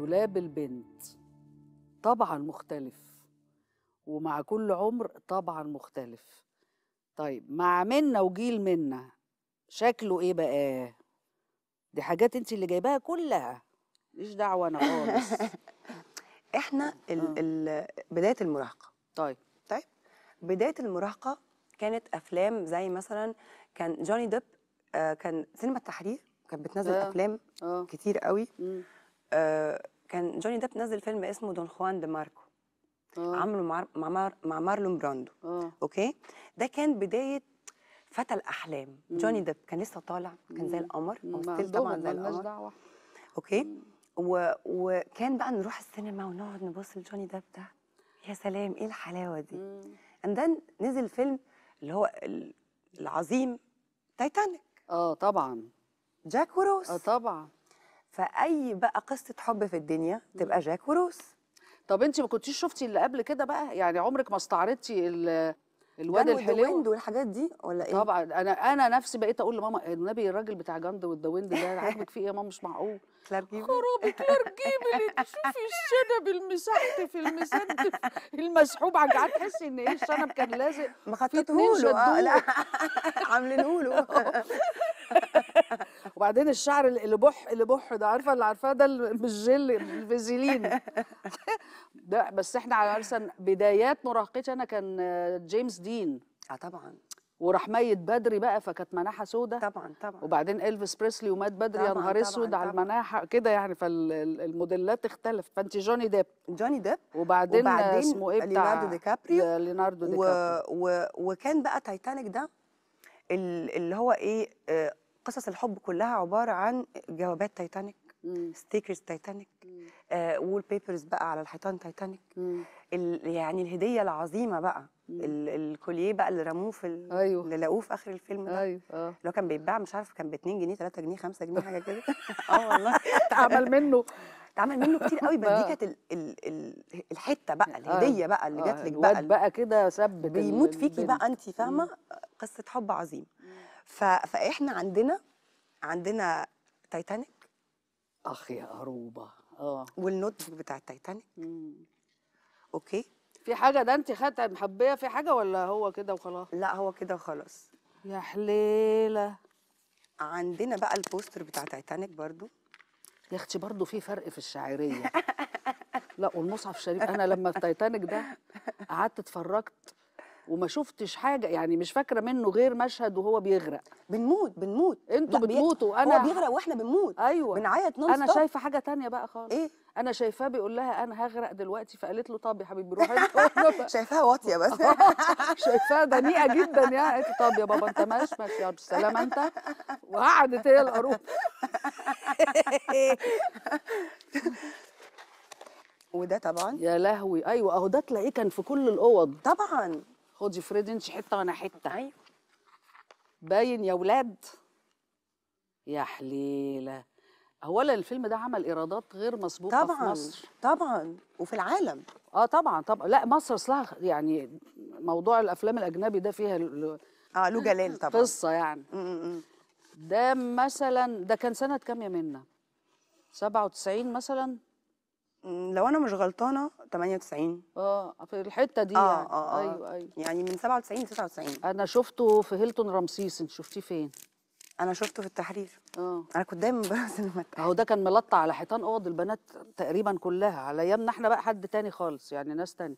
دولاب البنت طبعا مختلف ومع كل عمر طبعا مختلف طيب مع منا وجيل منا شكله ايه بقى دي حاجات انت اللي جايباها كلها ماليش دعوه انا خالص احنا الـ آه. الـ بدايه المراهقه طيب طيب بدايه المراهقه كانت افلام زي مثلا كان جوني ديب آه كان سينما التحرير كانت بتنزل آه. افلام آه. كتير قوي مم. كان جوني ديب نزل فيلم اسمه دون خوان دي ماركو أوه. عمله مع مع, مع مارلون براندو أوه. اوكي ده كان بدايه فتى الاحلام مم. جوني ديب كان لسه طالع كان زي القمر ممثل طبعا زي القمر اوكي و... وكان بقى نروح السينما ونقعد نبص لجوني ديب ده يا سلام ايه الحلاوه دي اند نزل فيلم اللي هو العظيم تايتانيك اه طبعا جاك وروس اه طبعا فاي بقى قصه حب في الدنيا تبقى جاك وروس طب انت ما كنتيش شفتي اللي قبل كده بقى يعني عمرك ما استعرضتي الواد الحلو والحاجات دي ولا ايه طبعا انا انا نفسي بقيت اقول لماما النبي الراجل بتاع جند والذا ويند ده عاجبك فيه ايه يا ماما مش معقول جيبل خرابي جيبل تشوفي الشنب في المسدف المسحوب على تحسي ان ايه الشنب كان لازق ما اه لا عاملينهوله وبعدين الشعر اللي بح اللي بح ده عارفه اللي عارفاه ده مش جل الفازلين ده بس احنا على مثلا بدايات مراهقتي انا كان جيمس دين اه طبعا وراح ميت بدري بقى فكانت مناحه سودة طبعا طبعا وبعدين الفيس بريسلي ومات بدري يا نهار اسود على المناحه كده يعني فالموديلات اختلفت فانت جوني ديب جوني ديب وبعدين, وبعدين اسمه ايه بتاع ليوناردو دي كابريو ليناردو دي كابريو و... و... وكان بقى تايتانيك ده اللي هو ايه آه، قصص الحب كلها عباره عن جوابات تايتانيك ستيكرز تايتانيك وول بيبرز بقى على الحيطان تايتانيك يعني الهديه العظيمه بقى الكوليه بقى اللي رموه في أيوه. اللي لقوه في اخر الفيلم ده ايوه اه لو كان بيتباع مش عارف كان ب 2 جنيه 3 جنيه 5 جنيه حاجه كده اه والله اتعمل منه اتعمل منه كتير قوي بس دي آه. كانت الحته بقى آه. الهديه بقى اللي آه، جات لك بقى بقى كده سب بيموت فيكي بقى انت فاهمه قصه حب عظيمه ف... فاحنا عندنا عندنا تايتانيك اخ يا قروبه اه والنوت بتاع التايتانيك اوكي في حاجه ده انت خدتها محبيه في حاجه ولا هو كده وخلاص لا هو كده وخلاص يا حليله عندنا بقى البوستر بتاع تايتانيك برضو يا اختي برضو في فرق في الشاعريه لا والمصحف شريف انا لما التايتانيك ده قعدت اتفرجت وما شفتش حاجه يعني مش فاكره منه غير مشهد وهو بيغرق بنموت بنموت انتوا بتموتوا انا هو بيغرق واحنا بنموت ايوه بنعيط نص انا شايفه حاجه تانية بقى خالص ايه انا شايفاه بيقول لها انا هغرق دلوقتي فقالت له طب يا حبيبي روحي شايفاها واطيه بس شايفاها دنيئه جدا يا قالت إيه؟ طب يا بابا انت ماشي ماشي يا بالسلامه انت وقعدت هي القروب وده طبعا يا لهوي ايوه اهو ده تلاقيه كان في كل الاوض طبعا خدي فريدي انت حته وانا حته ايوه باين يا ولاد يا حليله اولا الفيلم ده عمل ايرادات غير مسبوقه طبعا في مصر طبعا وفي العالم اه طبعا طبعا لا مصر اصلها يعني موضوع الافلام الاجنبي ده فيها ل... اه له جلال طبعا قصه يعني م -م. ده مثلا ده كان سنه كام يا منى 97 مثلا لو انا مش غلطانه 98 اه في الحته دي اه يعني. اه آه. ايوه ايوه يعني من 97 ل 99 انا شفته في هيلتون رمسيس انت شفتيه فين انا شفته في التحرير اه انا كنت دايما بروح سينما التحرير اهو ده كان ملطع على حيطان اوض البنات تقريبا كلها على ايامنا احنا بقى حد تاني خالص يعني ناس تاني